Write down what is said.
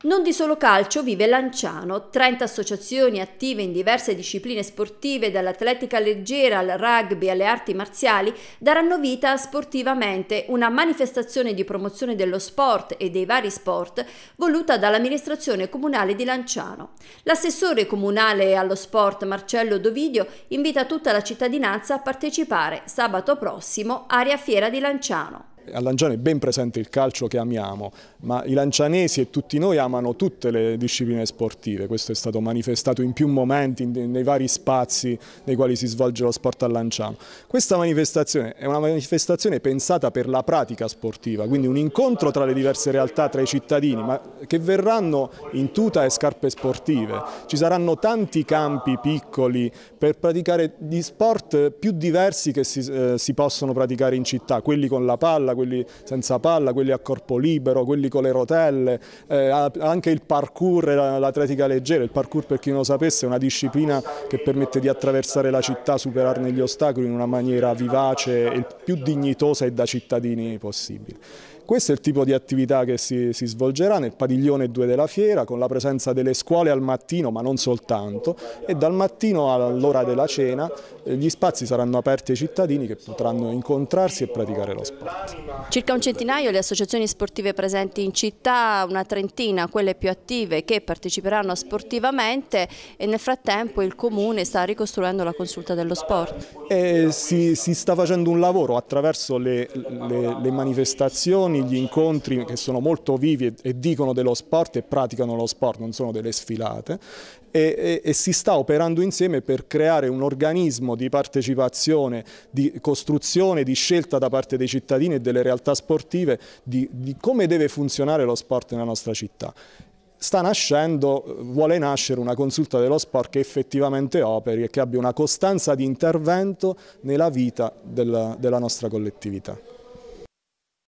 Non di solo calcio vive Lanciano, 30 associazioni attive in diverse discipline sportive, dall'atletica leggera al rugby alle arti marziali, daranno vita a sportivamente una manifestazione di promozione dello sport e dei vari sport voluta dall'amministrazione comunale di Lanciano. L'assessore comunale allo sport Marcello Dovidio invita tutta la cittadinanza a partecipare sabato prossimo a Aria Fiera di Lanciano a Lanciano è ben presente il calcio che amiamo, ma i lancianesi e tutti noi amano tutte le discipline sportive, questo è stato manifestato in più momenti, nei vari spazi nei quali si svolge lo sport a Lanciano. Questa manifestazione è una manifestazione pensata per la pratica sportiva, quindi un incontro tra le diverse realtà, tra i cittadini, ma che verranno in tuta e scarpe sportive. Ci saranno tanti campi piccoli per praticare gli sport più diversi che si, eh, si possono praticare in città, quelli con la palla, quelli senza palla, quelli a corpo libero, quelli con le rotelle, eh, anche il parkour, l'atletica leggera, il parkour per chi non lo sapesse è una disciplina che permette di attraversare la città, superarne gli ostacoli in una maniera vivace e più dignitosa e da cittadini possibile. Questo è il tipo di attività che si, si, svolgerà nel padiglione 2 della fiera con la presenza delle scuole al mattino ma non soltanto e dal mattino all'ora della cena eh, gli spazi saranno aperti ai cittadini che potranno incontrarsi e praticare lo sport. Circa un centinaio le associazioni sportive presenti in città, una trentina quelle più attive che parteciperanno sportivamente e nel frattempo il Comune sta ricostruendo la consulta dello sport. Eh, si, si, sta facendo un lavoro attraverso le, le, le, manifestazioni, gli incontri che sono molto vivi e, e, dicono dello sport e praticano lo sport, non sono delle sfilate, e, e, e si sta operando insieme per creare un organismo di partecipazione, di costruzione, di scelta da parte dei cittadini e delle realtà sportive di, di come deve funzionare lo sport nella nostra città sta nascendo, vuole nascere una consulta dello sport che effettivamente operi e che abbia una costanza di intervento nella vita della, della nostra collettività.